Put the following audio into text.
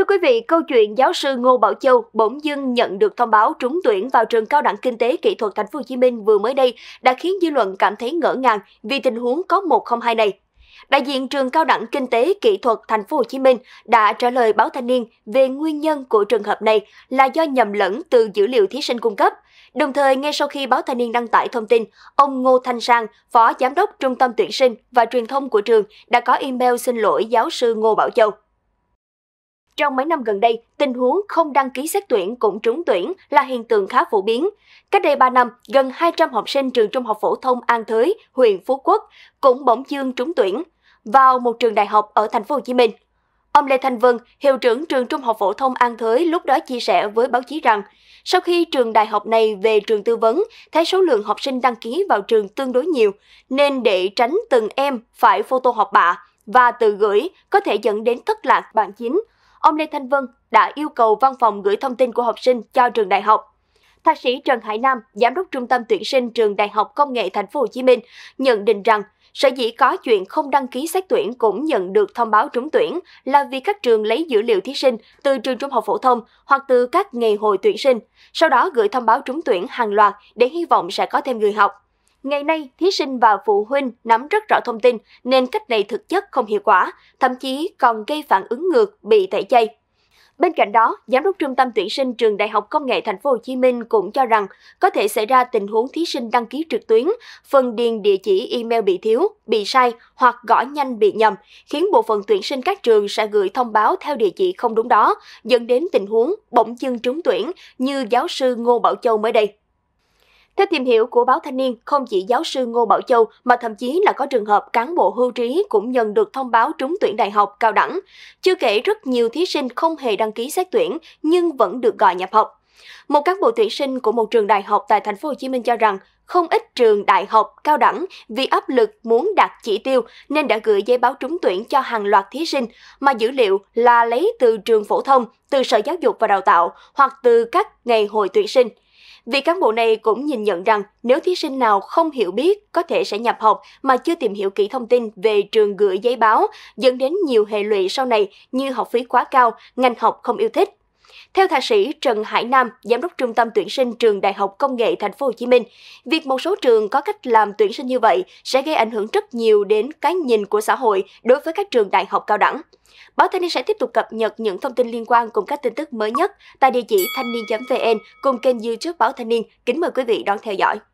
Thưa quý vị, câu chuyện giáo sư Ngô Bảo Châu bỗng dưng nhận được thông báo trúng tuyển vào trường Cao đẳng Kinh tế Kỹ thuật Thành phố Hồ Chí Minh vừa mới đây đã khiến dư luận cảm thấy ngỡ ngàng vì tình huống có 102 này. Đại diện trường Cao đẳng Kinh tế Kỹ thuật Thành phố Hồ Chí Minh đã trả lời báo Thanh niên về nguyên nhân của trường hợp này là do nhầm lẫn từ dữ liệu thí sinh cung cấp. Đồng thời, ngay sau khi báo Thanh niên đăng tải thông tin, ông Ngô Thanh Sang, Phó Giám đốc Trung tâm Tuyển sinh và Truyền thông của trường đã có email xin lỗi giáo sư Ngô Bảo Châu. Trong mấy năm gần đây, tình huống không đăng ký xét tuyển cũng trúng tuyển là hiện tượng khá phổ biến. Cách đây 3 năm, gần 200 học sinh trường trung học phổ thông An Thới, huyện Phú Quốc cũng bỗng dương trúng tuyển vào một trường đại học ở thành phố Hồ Chí Minh. Ông Lê Thanh Vân, hiệu trưởng trường Trung học phổ thông An Thới lúc đó chia sẻ với báo chí rằng, sau khi trường đại học này về trường tư vấn, thấy số lượng học sinh đăng ký vào trường tương đối nhiều, nên để tránh từng em phải photo học bạ và tự gửi có thể dẫn đến thất lạc bản chính, ông Lê Thanh Vân đã yêu cầu văn phòng gửi thông tin của học sinh cho trường đại học. Thạc sĩ Trần Hải Nam, giám đốc trung tâm tuyển sinh trường Đại học Công nghệ Thành phố Hồ Chí Minh nhận định rằng sở dĩ có chuyện không đăng ký xét tuyển cũng nhận được thông báo trúng tuyển là vì các trường lấy dữ liệu thí sinh từ trường trung học phổ thông hoặc từ các ngày hội tuyển sinh, sau đó gửi thông báo trúng tuyển hàng loạt để hy vọng sẽ có thêm người học. Ngày nay, thí sinh và phụ huynh nắm rất rõ thông tin nên cách này thực chất không hiệu quả, thậm chí còn gây phản ứng ngược, bị tẩy chay. Bên cạnh đó, giám đốc trung tâm tuyển sinh trường Đại học Công nghệ Thành phố Hồ Chí Minh cũng cho rằng có thể xảy ra tình huống thí sinh đăng ký trực tuyến, phần điền địa chỉ email bị thiếu, bị sai hoặc gõ nhanh bị nhầm, khiến bộ phận tuyển sinh các trường sẽ gửi thông báo theo địa chỉ không đúng đó, dẫn đến tình huống bỗng dưng trúng tuyển như giáo sư Ngô Bảo Châu mới đây. Theo tìm hiểu của báo Thanh niên, không chỉ giáo sư Ngô Bảo Châu mà thậm chí là có trường hợp cán bộ hưu trí cũng nhận được thông báo trúng tuyển đại học cao đẳng. Chưa kể rất nhiều thí sinh không hề đăng ký xét tuyển nhưng vẫn được gọi nhập học. Một cán bộ tuyển sinh của một trường đại học tại thành phố Hồ Chí Minh cho rằng không ít trường đại học cao đẳng vì áp lực muốn đạt chỉ tiêu nên đã gửi giấy báo trúng tuyển cho hàng loạt thí sinh mà dữ liệu là lấy từ trường phổ thông, từ Sở Giáo dục và Đào tạo hoặc từ các ngày hội tuyển sinh. Vị cán bộ này cũng nhìn nhận rằng nếu thí sinh nào không hiểu biết có thể sẽ nhập học mà chưa tìm hiểu kỹ thông tin về trường gửi giấy báo dẫn đến nhiều hệ lụy sau này như học phí quá cao, ngành học không yêu thích, theo thạc sĩ Trần Hải Nam, giám đốc trung tâm tuyển sinh trường Đại học Công nghệ Thành phố Hồ Chí Minh, việc một số trường có cách làm tuyển sinh như vậy sẽ gây ảnh hưởng rất nhiều đến cái nhìn của xã hội đối với các trường đại học cao đẳng. Báo Thanh niên sẽ tiếp tục cập nhật những thông tin liên quan cùng các tin tức mới nhất tại địa chỉ thanh niên.vn cùng kênh YouTube Báo Thanh niên. Kính mời quý vị đón theo dõi.